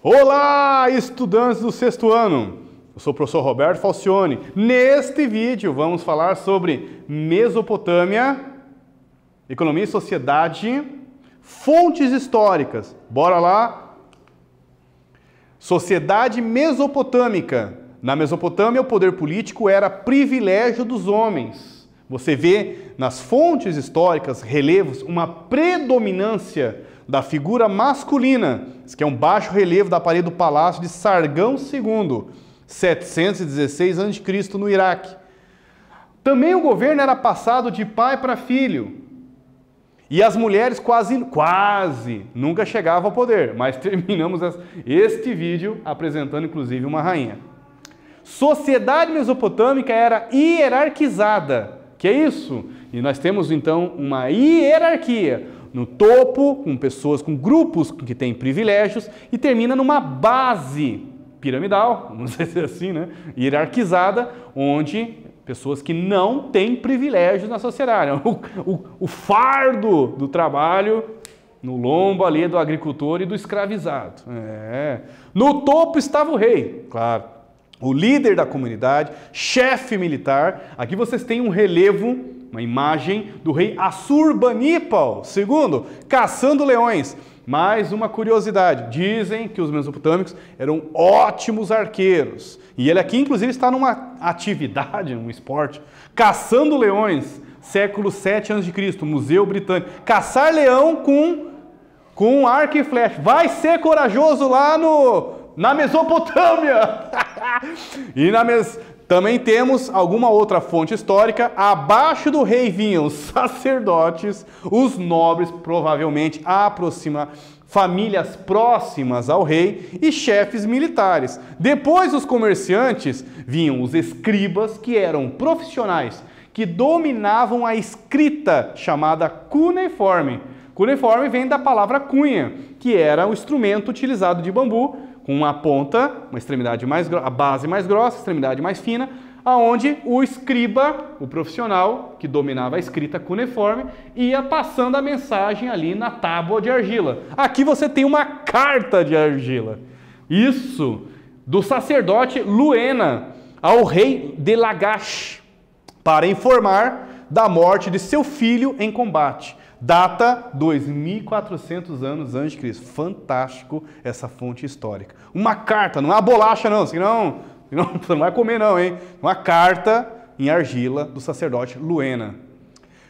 Olá, estudantes do sexto ano! Eu sou o professor Roberto Falcione. Neste vídeo vamos falar sobre Mesopotâmia, economia e sociedade, fontes históricas. Bora lá? Sociedade mesopotâmica. Na Mesopotâmia, o poder político era privilégio dos homens. Você vê nas fontes históricas, relevos, uma predominância da figura masculina, que é um baixo relevo da parede do palácio de Sargão II, 716 a.C., no Iraque. Também o governo era passado de pai para filho. E as mulheres quase, quase nunca chegavam ao poder, mas terminamos este vídeo apresentando inclusive uma rainha. Sociedade mesopotâmica era hierarquizada. Que é isso? E nós temos então uma hierarquia no topo, com pessoas, com grupos que têm privilégios, e termina numa base piramidal, vamos dizer assim, né? hierarquizada, onde pessoas que não têm privilégios na sociedade. O, o, o fardo do trabalho no lombo ali do agricultor e do escravizado. É. No topo estava o rei, claro, o líder da comunidade, chefe militar. Aqui vocês têm um relevo uma imagem do rei Assurbanipal II, caçando leões. Mais uma curiosidade: dizem que os mesopotâmicos eram ótimos arqueiros. E ele aqui, inclusive, está numa atividade, num esporte, caçando leões, século 7 a.C., Museu Britânico. Caçar leão com, com arco e flecha. Vai ser corajoso lá no, na Mesopotâmia! e na mes... também temos alguma outra fonte histórica. Abaixo do rei vinham os sacerdotes, os nobres, provavelmente aproxima famílias próximas ao rei e chefes militares. Depois os comerciantes vinham os escribas, que eram profissionais que dominavam a escrita chamada cuneiforme. Cuneiforme vem da palavra cunha, que era o instrumento utilizado de bambu com uma ponta, uma extremidade mais a base mais grossa, extremidade mais fina, aonde o escriba, o profissional que dominava a escrita cuneiforme, ia passando a mensagem ali na tábua de argila. Aqui você tem uma carta de argila. Isso do sacerdote Luena ao rei de Lagash para informar da morte de seu filho em combate. Data 2.400 anos antes de Cristo. Fantástico essa fonte histórica. Uma carta, não é uma bolacha não, senão, senão você não vai comer não, hein? Uma carta em argila do sacerdote Luena.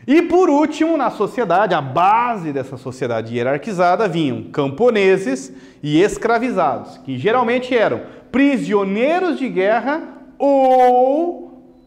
E por último, na sociedade, a base dessa sociedade hierarquizada vinham camponeses e escravizados, que geralmente eram prisioneiros de guerra ou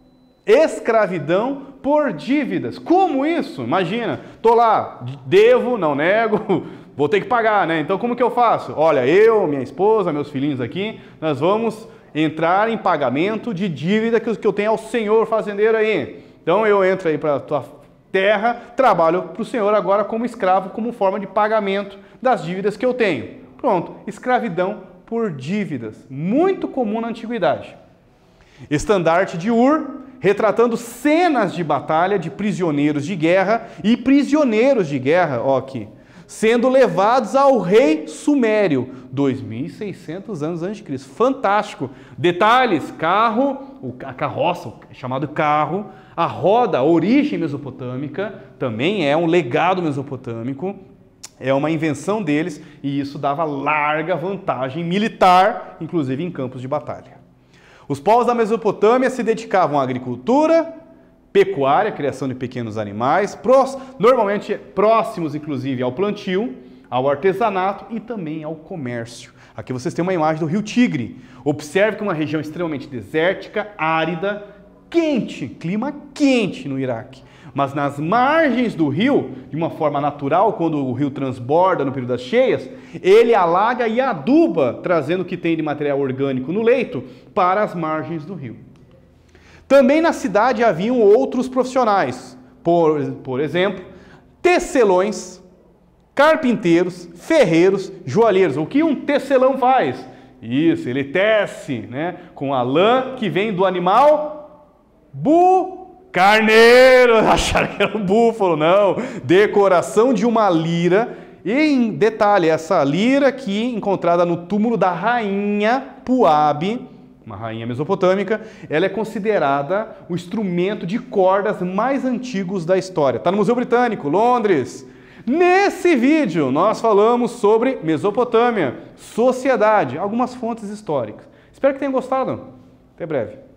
escravidão por dívidas. Como isso? Imagina, tô lá, devo, não nego, vou ter que pagar, né? Então como que eu faço? Olha, eu, minha esposa, meus filhinhos aqui, nós vamos entrar em pagamento de dívida que eu tenho ao senhor fazendeiro aí. Então eu entro aí para tua terra, trabalho para o senhor agora como escravo, como forma de pagamento das dívidas que eu tenho. Pronto, escravidão por dívidas, muito comum na antiguidade. Estandarte de Ur, retratando cenas de batalha de prisioneiros de guerra e prisioneiros de guerra, ó aqui, sendo levados ao rei sumério, 2600 anos antes de Cristo. Fantástico. Detalhes, carro, a carroça, chamado carro, a roda, a origem mesopotâmica, também é um legado mesopotâmico. É uma invenção deles e isso dava larga vantagem militar, inclusive em campos de batalha. Os povos da Mesopotâmia se dedicavam à agricultura, pecuária, criação de pequenos animais, prós, normalmente próximos, inclusive, ao plantio, ao artesanato e também ao comércio. Aqui vocês têm uma imagem do rio Tigre. Observe que é uma região extremamente desértica, árida, quente, clima quente no Iraque mas nas margens do rio, de uma forma natural, quando o rio transborda no período das cheias, ele alaga e aduba, trazendo o que tem de material orgânico no leito para as margens do rio. Também na cidade haviam outros profissionais, por, por exemplo, tecelões, carpinteiros, ferreiros, joalheiros. O que um tecelão faz? Isso, ele tece né, com a lã que vem do animal burro Carneiro, acharam que era um búfalo, não. Decoração de uma lira. E em detalhe, essa lira aqui, encontrada no túmulo da rainha Puabi, uma rainha mesopotâmica, ela é considerada o instrumento de cordas mais antigos da história. Está no Museu Britânico, Londres. Nesse vídeo, nós falamos sobre Mesopotâmia, sociedade, algumas fontes históricas. Espero que tenham gostado. Até breve.